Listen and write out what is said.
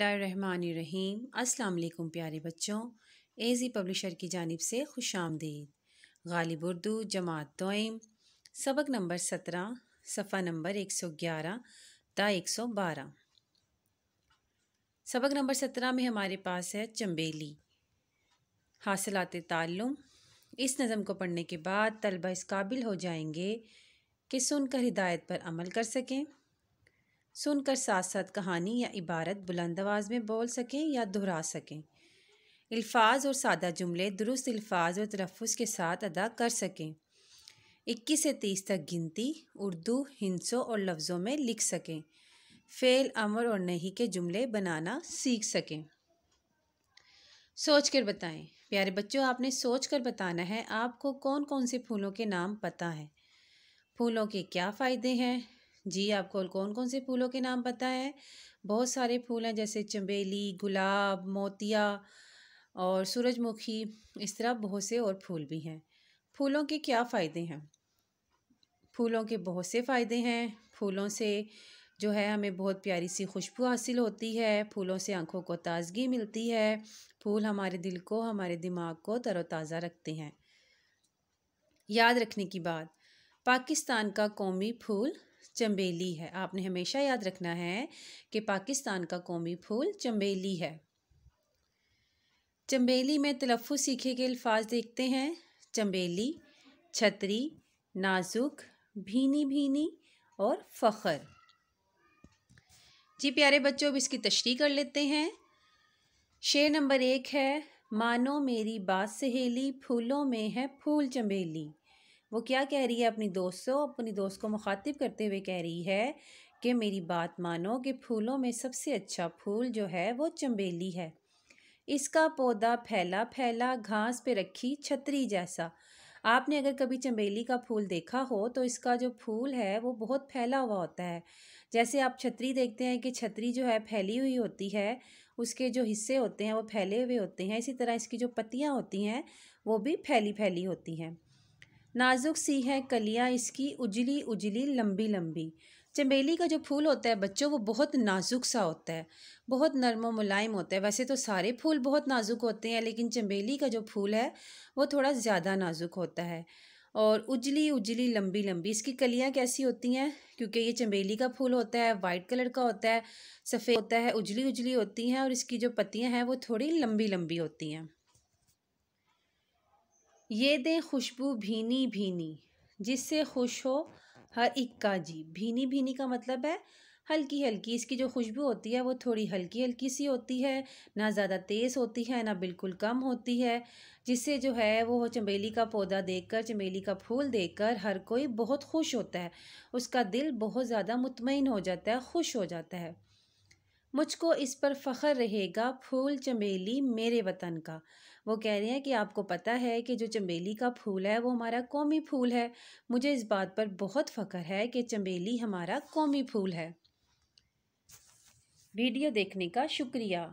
रहीम अस्सलाम वालेकुम प्यारे बच्चों एजी पब्लिशर की जानब से खुश आमदीद गालिब उर्दू जमात तोइम सबक नंबर सत्रह सफ़ा नंबर एक सौ ग्यारह ता एक सौ बारह सबक नंबर सत्रह में हमारे पास है चम्बेली हासिलात तालुम इस नज़म को पढ़ने के बाद तलबा इस काबिल हो जाएंगे कि सुनकर हिदायत पर अमल कर सकें सुनकर साथ साथ कहानी या इबारत बुलंद आवाज़ में बोल सकें या दोहरा सकें अल्फाज और सादा जुमले दुरुस्त अल्फाज और तलफ़ के साथ अदा कर सकें इक्कीस से तीस तक गिनती उर्दू हिंसों और लफ्ज़ों में लिख सकें फ़ेल अमर और नहीं के जुमले बनाना सीख सकें सोच कर बताएं प्यारे बच्चों आपने सोच कर बताना है आपको कौन कौन से फूलों के नाम पता है फूलों के क्या फ़ायदे हैं जी आपको कौन कौन से फूलों के नाम पता है बहुत सारे फूल हैं जैसे चमेली गुलाब मोतिया और सूरजमुखी इस तरह बहुत से और फूल भी हैं फूलों के क्या फ़ायदे हैं फूलों के बहुत से फ़ायदे हैं फूलों से जो है हमें बहुत प्यारी सी खुशबू हासिल होती है फूलों से आँखों को ताज़गी मिलती है फूल हमारे दिल को हमारे दिमाग को तरोताज़ा रखते हैं याद रखने की बात पाकिस्तान का कौमी फूल चम्बेली है आपने हमेशा याद रखना है कि पाकिस्तान का कौमी फूल चम्बेली है चम्बेली में तलफ़ सीखे के अल्फाज देखते हैं चम्बेली छतरी नाजुक भीनी भीनी और फ़खर जी प्यारे बच्चों अब इसकी तशरी कर लेते हैं शेर नंबर एक है मानो मेरी बात सहेली फूलों में है फूल चमेली वो क्या कह रही है अपनी दोस्त से अपनी दोस्त को मुखातिब करते हुए कह रही है कि मेरी बात मानो कि फूलों में सबसे अच्छा फूल जो है वो चम्बेली है इसका पौधा फैला फैला घास पे रखी छतरी जैसा आपने अगर कभी चम्बेली का फूल देखा हो तो इसका जो फूल है वो बहुत फैला हुआ होता है जैसे आप छतरी देखते हैं कि छतरी जो है फैली हुई होती है उसके जो हिस्से होते हैं वो फैले हुए होते हैं इसी तरह इसकी जो पत्तियाँ होती हैं वो भी फैली फैली होती हैं नाजुक सी है कलियाँ इसकी उजली उजली लंबी लंबी चमेली का जो फूल होता है बच्चों वो बहुत नाजुक सा होता है बहुत नरम व मुलायम होता है वैसे तो सारे फूल बहुत नाजुक होते हैं लेकिन चमेली का जो फूल है वो थोड़ा ज़्यादा नाजुक होता है और उजली उजली लंबी लंबी इसकी कलियाँ कैसी होती हैं क्योंकि ये चमेली का फूल होता है वाइट कलर का होता है सफ़ेद होता है उजली उजली होती हैं और इसकी जो पत्तियाँ हैं वो थोड़ी लंबी लंबी होती हैं ये दें खुशबू भीनी भीनी जिससे खुश हो हर इक्का जी भीनी भीनी का मतलब है हल्की हल्की इसकी जो खुशबू होती है वो थोड़ी हल्की हल्की सी होती है ना ज़्यादा तेज़ होती है ना बिल्कुल कम होती है जिससे जो है वो चमेली का पौधा देखकर चमेली का फूल देखकर हर कोई बहुत खुश होता है उसका दिल बहुत ज़्यादा मुतमिन हो जाता है खुश हो जाता है मुझको इस पर फ़ख्र रहेगा फूल चमेली मेरे वतन का वो कह रहे हैं कि आपको पता है कि जो चमेली का फूल है वो हमारा कौमी फूल है मुझे इस बात पर बहुत फ़ख्र है कि चमेली हमारा कौमी फूल है वीडियो देखने का शुक्रिया